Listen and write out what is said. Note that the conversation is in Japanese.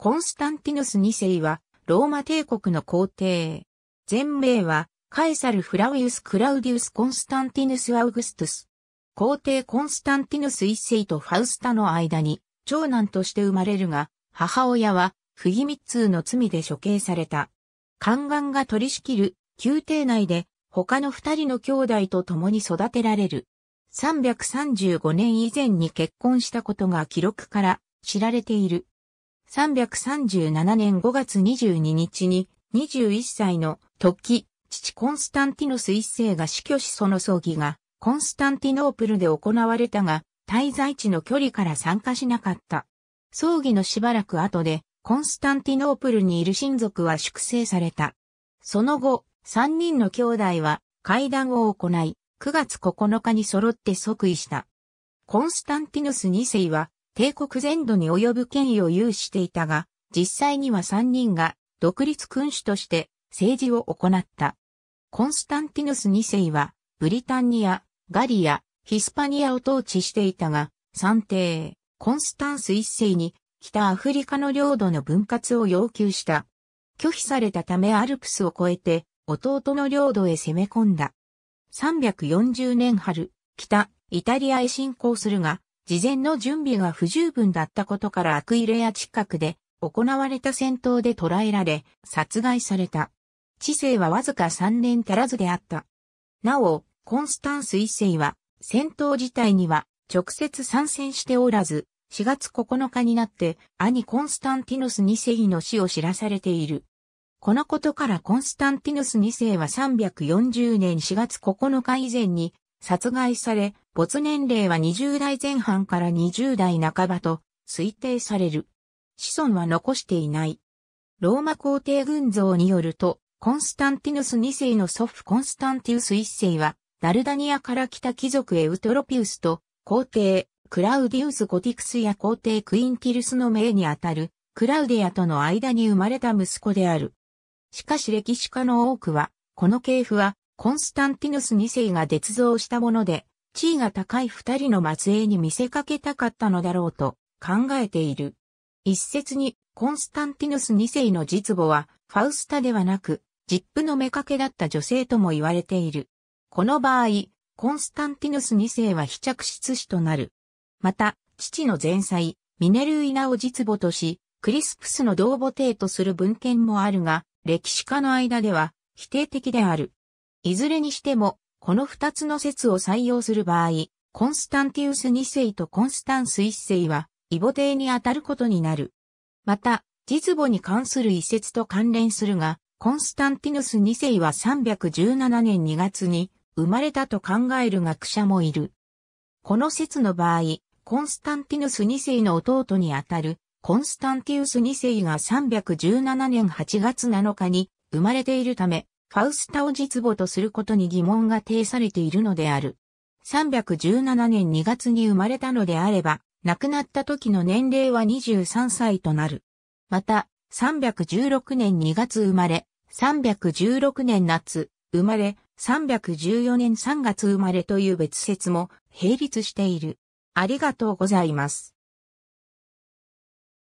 コンスタンティヌス2世は、ローマ帝国の皇帝。全名は、カエサル・フラウィウス・クラウディウス・コンスタンティヌス・アウグストゥス。皇帝コンスタンティヌス一世とファウスタの間に、長男として生まれるが、母親は、不義密通の罪で処刑された。宦官が取り仕切る、宮廷内で、他の二人の兄弟と共に育てられる。335年以前に結婚したことが記録から知られている。3 3 7年5月22日に21歳の時、父コンスタンティノス一世が死去しその葬儀がコンスタンティノープルで行われたが、滞在地の距離から参加しなかった。葬儀のしばらく後で、コンスタンティノープルにいる親族は粛清された。その後、三人の兄弟は会談を行い、9月9日に揃って即位した。コンスタンティノス2世は帝国全土に及ぶ権威を有していたが、実際には3人が独立君主として政治を行った。コンスタンティヌス2世は、ブリタンニア、ガリア、ヒスパニアを統治していたが、三帝、コンスタンス1世に北アフリカの領土の分割を要求した。拒否されたためアルプスを越えて弟の領土へ攻め込んだ。340年春、北、イタリアへ侵攻するが、事前の準備が不十分だったことからアクイレア近くで行われた戦闘で捕らえられ、殺害された。知性はわずか3年足らずであった。なお、コンスタンス一世は、戦闘自体には直接参戦しておらず、4月9日になって兄コンスタンティノス2世の死を知らされている。このことからコンスタンティノス2世は340年4月9日以前に殺害され、没年齢は20代前半から20代半ばと推定される。子孫は残していない。ローマ皇帝群像によると、コンスタンティヌス2世の祖父コンスタンティウス1世は、ダルダニアから来た貴族エウトロピウスと、皇帝、クラウディウス・ゴティクスや皇帝クインティルスの命にあたる、クラウディアとの間に生まれた息子である。しかし歴史家の多くは、この系譜は、コンスタンティヌス2世が捏造したもので、地位が高い二人の末裔に見せかけたかったのだろうと考えている。一説に、コンスタンティヌス二世の実母は、ファウスタではなく、ジップの妾だった女性とも言われている。この場合、コンスタンティヌス二世は非着室死となる。また、父の前妻、ミネルーイナを実母とし、クリスプスの同母帝とする文献もあるが、歴史家の間では否定的である。いずれにしても、この二つの説を採用する場合、コンスタンティウス二世とコンスタンス一世は、異母帝にあたることになる。また、実母に関する一説と関連するが、コンスタンティヌス二世は317年2月に生まれたと考える学者もいる。この説の場合、コンスタンティヌス二世の弟にあたるコンスタンティウス二世が317年8月7日に生まれているため、ファウスタを実母とすることに疑問が呈されているのである。317年2月に生まれたのであれば、亡くなった時の年齢は23歳となる。また、316年2月生まれ、316年夏生まれ、314年3月生まれという別説も並立している。ありがとうございます。